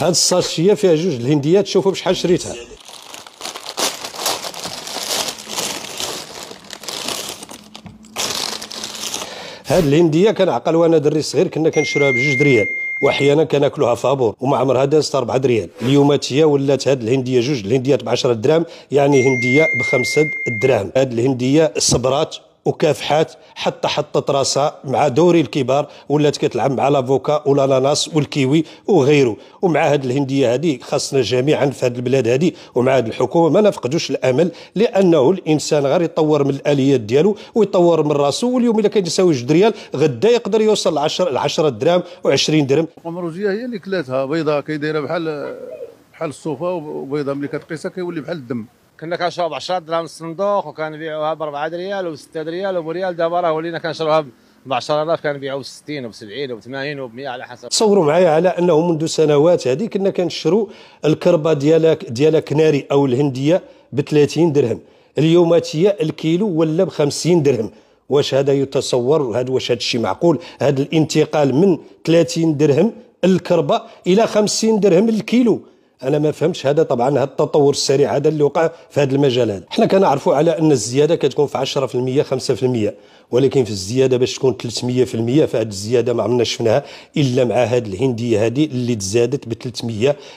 هاد الساشيه فيها جوج الهنديات شوفوا بشحال شريتها هاد الهنديه كنعقل وانا دري صغير كنا كنشروها بجوج دريال واحيانا كناكلوها فابور وما عمرها دازت 4 دريال اليوم هي ولات هاد الهنديه جوج الهنديات ب 10 دراهم يعني هنديه ب 5 دراهم هاد الهنديه صبرات وكافحات حتى حطت راسها مع دوري الكبار ولات كتلعب مع لافوكا والاناناس والكيوي وغيره ومع هاد الهنديه هذه خاصنا جميعا في هاد البلاد هذه ومع هاد الحكومه ما نفقدوش الامل لانه الانسان غير يطور من الاليات ديالو ويطور من راسو واليوم الا كان يساوي جوج دريال غدا يقدر يوصل ل 10 ل 10 دراهم و20 درهم القمروجيه هي اللي كلاتها بيضه كي دايره بحال بحال الصوفه وبيضه ملي كتقيسها كيولي بحال الدم كنا كنشرب 10 دراهم الصندوق وكنبيعوها ب 4 ريال و 6 ريال ريال دابا راه ولينا كنشروها ب 10000 كنبيعوا ب 60 وب 70 وب 80 وب 100 على حسب تصوروا معايا على انه منذ سنوات هذه كنا كنشروا الكربه ديال ديال كناري او الهنديه ب 30 درهم اليوم هي الكيلو ولا ب 50 درهم واش هذا يتصور هذا واش هذا الشيء معقول هذا الانتقال من 30 درهم الكربه الى 50 درهم الكيلو انا ما فهمتش هذا طبعا هذا التطور السريع هذا اللي وقع في هذا المجال هذا حنا كنعرفوا على ان الزياده كتكون في 10% 5% ولكن في الزياده باش تكون 300% فهاد الزياده ما عمرنا شفناها الا مع هاد الهنديه هذه اللي تزادت ب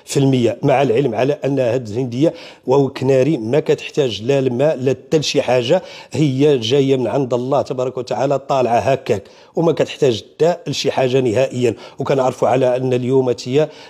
300% مع العلم على ان هاد الهنديه وكناري ما كتحتاج لا الماء لا حتى شي حاجه هي جايه من عند الله تبارك وتعالى طالعه هكاك وما كتحتاج حتى لشي حاجه نهائيا وكنعرفوا على ان اليوم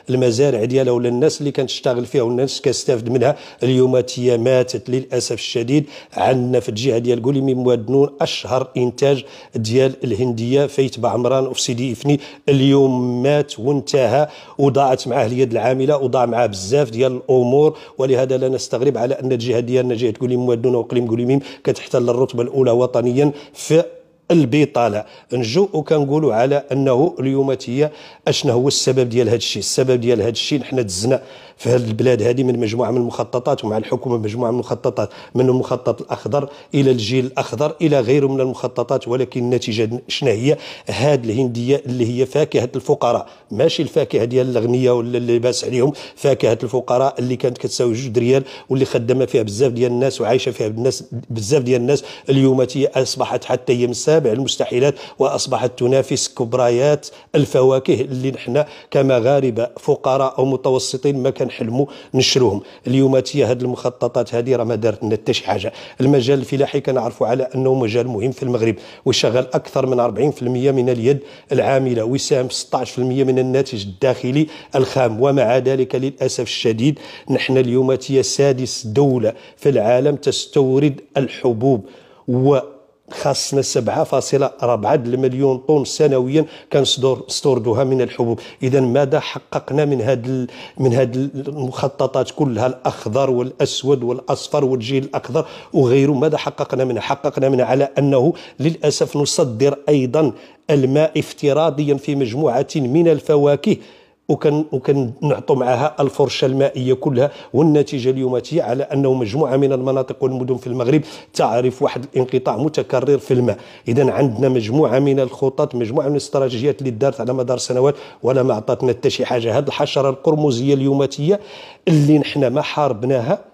المزارع ديالها ولا الناس اللي كنشتغل فيها والناس كنستافد منها اليوم تيا ماتت للاسف الشديد عندنا في الجهه ديال قوليمي موادنون اشهر انتاج ديال الهنديه فيت بعمران وفي سيدي افني اليوم مات وانتهى وضاعت معاه اليد العامله وضاع معاه بزاف ديال الامور ولهذا لا نستغرب على ان الجهه ديالنا جهه قوليم موادنون واقليم ميم كتحتل الرتبه الاولى وطنيا في البطاله نجو وكنقولوا على انه اليوماتيه اشنا هو السبب ديال هذا الشيء السبب ديال هذا الشيء نحن دزنا في هذه البلاد هذه من مجموعه من المخططات ومع الحكومه مجموعه من المخططات من المخطط الاخضر الى الجيل الاخضر الى غيره من المخططات ولكن النتيجه شنو هي هذه الهنديه اللي هي فاكهه الفقراء ماشي الفاكهه ديال الاغنياء ولا اللي عليهم فاكهه الفقراء اللي كانت كتساوي جوج ريال واللي خدامه فيها بزاف ديال الناس وعايشه فيها الناس بزاف ديال الناس اليوماتيه اصبحت حتى هي سابع المستحيلات واصبحت تنافس كبريات الفواكه اللي نحن كمغاربه فقراء او متوسطين ما كنحلموا نشروهم اليوم تي هذه المخططات هذه راه ما دارت لنا حتى شي حاجه المجال الفلاحي كنعرفوا على انه مجال مهم في المغرب وشغل اكثر من 40% من اليد العامله ويساهم في 16% من الناتج الداخلي الخام ومع ذلك للاسف الشديد نحن اليوم تي سادس دوله في العالم تستورد الحبوب و خاصنا 7.4 مليون طن سنويا ستوردوها من الحبوب اذا ماذا حققنا من هذا من هذه المخططات كلها الاخضر والاسود والاصفر والجيل الاخضر وغيره ماذا حققنا منها حققنا منها على انه للاسف نصدر ايضا الماء افتراضيا في مجموعه من الفواكه وكن وكنعطوا معها الفرشه المائيه كلها والنتيجه اليوم هي على انه مجموعه من المناطق والمدن في المغرب تعرف واحد الانقطاع متكرر في الماء اذا عندنا مجموعه من الخطط مجموعه من الاستراتيجيات اللي دارت على مدار سنوات ولا ما عطاتنا حتى شي حاجه هذه الحشره القرمزيه اليوماتيه اللي نحن ما حاربناها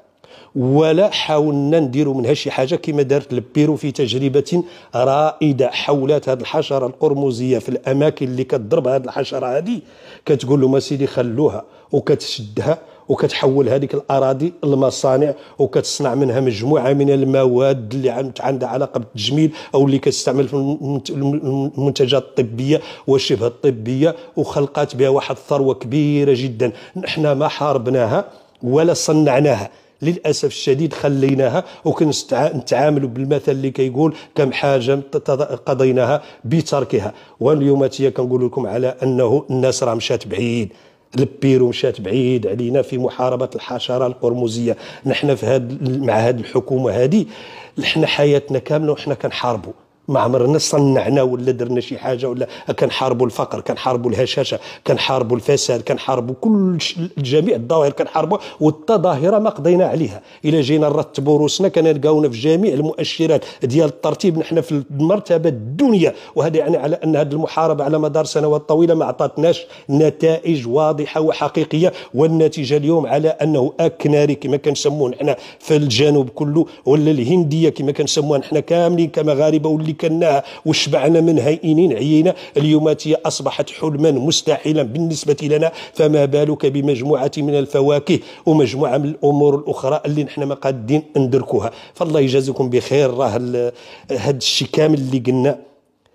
ولا حاولنا نديروا منها شي حاجه كما دارت البيرو في تجربه رائده حولت هذه الحشره القرمزيه في الاماكن اللي كتضرب هذه الحشره هذه كتقول لهم سيدي خلوها وكتشدها وكتحول هذيك الاراضي لمصانع وكتصنع منها مجموعه من المواد اللي عندها علاقه بالتجميل او اللي كتستعمل في المنتجات الطبيه وشبه الطبيه وخلقات بها واحد الثروه كبيره جدا نحن ما حاربناها ولا صنعناها للاسف الشديد خليناها وكنتعاملوا بالمثل اللي كيقول كم حاجه قضيناها بتركها واليوم كنقول لكم على انه الناس راه مشات بعيد البيرو مشات بعيد علينا في محاربه الحشره القرمزيه نحن في هاد مع هذه الحكومه هذه نحن حياتنا كامله وحنا كنحاربوا ما عمرنا صنعنا ولا درنا شي حاجه ولا كنحاربوا الفقر كنحاربوا الهشاشه كنحاربوا الفساد كنحاربوا كل جميع الظواهر كنحاربوا والتظاهره ما قضينا عليها الا جينا نرتبوا روسنا كنلقاونا في جميع المؤشرات ديال الترتيب نحن في المرتبه الدنيا وهذا يعني على ان هذه المحاربه على مدار سنوات طويله ما عطاتناش نتائج واضحه وحقيقيه والنتيجه اليوم على انه اكناري كما كنسموه نحن في الجنوب كله ولا الهنديه كما كنسموها نحن كاملين كمغاربه واللي كناها وشبعنا من إنين عينا اليوم هي أصبحت حلما مستحيلا بالنسبة لنا فما بالك بمجموعة من الفواكه ومجموعة من الأمور الأخرى اللي نحن ما قادين ندركوها فالله يجازيكم بخير راه هذا الشيء كامل اللي قلنا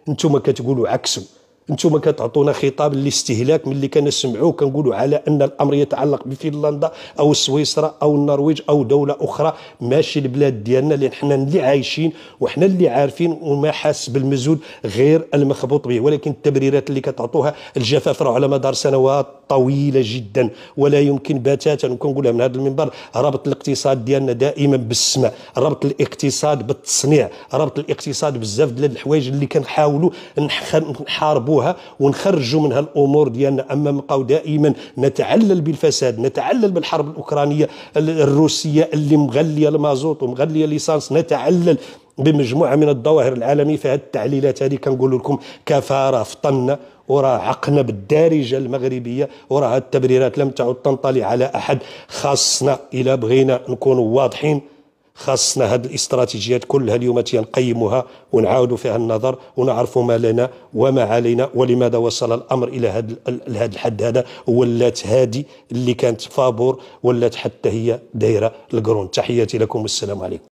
انتم كتقولوا عكسه انتم كتعطونا خطاب للاستهلاك ملي كنسمعوه كنقولوا على ان الامر يتعلق بفنلندا او سويسرا او النرويج او دوله اخرى ماشي البلاد ديالنا لان حنا اللي عايشين وحنا اللي عارفين وما حاس بالمزود غير المخبوط به ولكن التبريرات اللي كتعطوها الجفاف راه على مدار سنوات طويله جدا ولا يمكن بتاتا وكنقولها من هذا المنبر ربط الاقتصاد ديالنا دائما بالسماء ربط الاقتصاد بالتصنيع ربط الاقتصاد بزاف ديال الحوايج اللي كنحاولوا نحاربوها نحلوها ونخرجوا من هالامور ديالنا اما نبقاو دائما نتعلل بالفساد نتعلل بالحرب الاوكرانيه الروسيه اللي مغليه المازوت ومغليه ليسانس نتعلل بمجموعه من الظواهر العالميه في هذه التعليلات هذه كنقول لكم كفاره فطنا وراه عقنا بالدارجه المغربيه وراه التبريرات لم تعد تنطلي على احد خاصنا الى بغينا نكونوا واضحين خاصنا هذه الاستراتيجيات كلها اليوم تنقيموها ونعاودوا فيها النظر ونعرفوا ما لنا وما علينا ولماذا وصل الامر الى هذا الحد هذا ولات هذه اللي كانت فابور ولات حتى هي دايره القرون تحياتي لكم والسلام عليكم